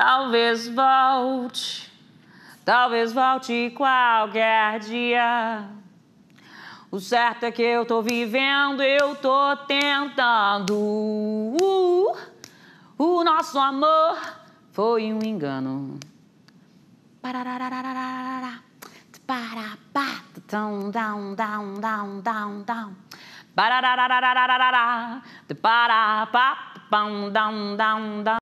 Talvez volte, talvez volte qualquer dia. O certo é que eu tô vivendo, eu tô tentando. Uh, uh o nosso amor foi um engano. Pararararararará. Parapá. Down, down, down, down, down, down. Pararararararará. Parapá. Down, down, down, down.